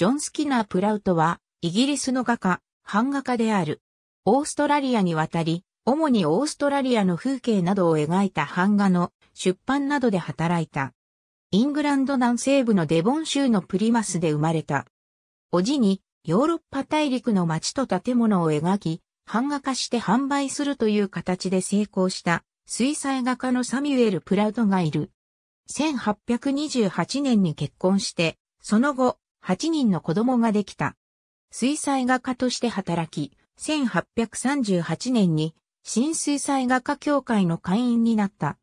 ジョン・スキナー・プラウトは、イギリスの画家、版画家である。オーストラリアに渡り、主にオーストラリアの風景などを描いた版画の出版などで働いた。イングランド南西部のデボン州のプリマスで生まれた。おじに、ヨーロッパ大陸の街と建物を描き、版画化して販売するという形で成功した水彩画家のサミュエル・プラウトがいる。1828年に結婚して、その後、8人の子供ができた。水彩画家として働き、1838年に新水彩画家協会の会員になった。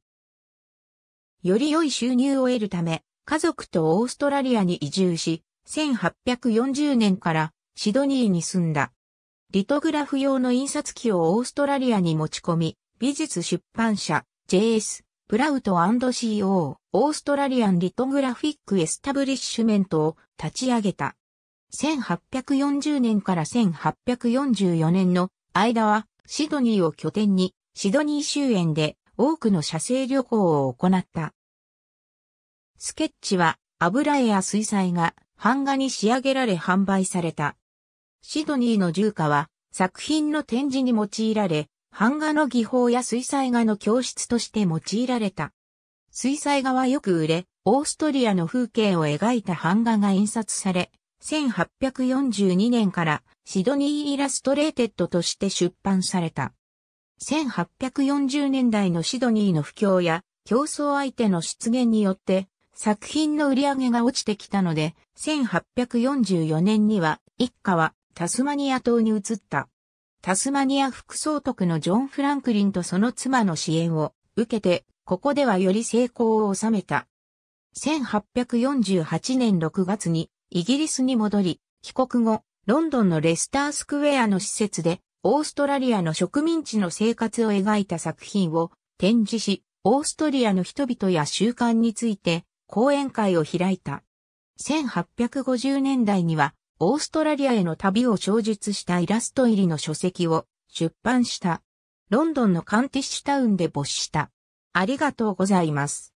より良い収入を得るため、家族とオーストラリアに移住し、1840年からシドニーに住んだ。リトグラフ用の印刷機をオーストラリアに持ち込み、美術出版社 JS プラウト &CO オーストラリアン・リトグラフィック・エスタブリッシュメントを立ち上げた。1840年から1844年の間はシドニーを拠点にシドニー周辺で多くの写生旅行を行った。スケッチは油絵や水彩が版画に仕上げられ販売された。シドニーの住家は作品の展示に用いられ、版画の技法や水彩画の教室として用いられた。水彩画はよく売れ、オーストリアの風景を描いた版画が印刷され、1842年からシドニーイラストレーテッドとして出版された。1840年代のシドニーの不況や競争相手の出現によって作品の売り上げが落ちてきたので、1844年には一家はタスマニア島に移った。タスマニア副総督のジョン・フランクリンとその妻の支援を受けてここではより成功を収めた。1848年6月にイギリスに戻り、帰国後、ロンドンのレスタースクエアの施設で、オーストラリアの植民地の生活を描いた作品を展示し、オーストリアの人々や習慣について講演会を開いた。1850年代には、オーストラリアへの旅を小述したイラスト入りの書籍を出版した。ロンドンのカンティッシュタウンで没した。ありがとうございます。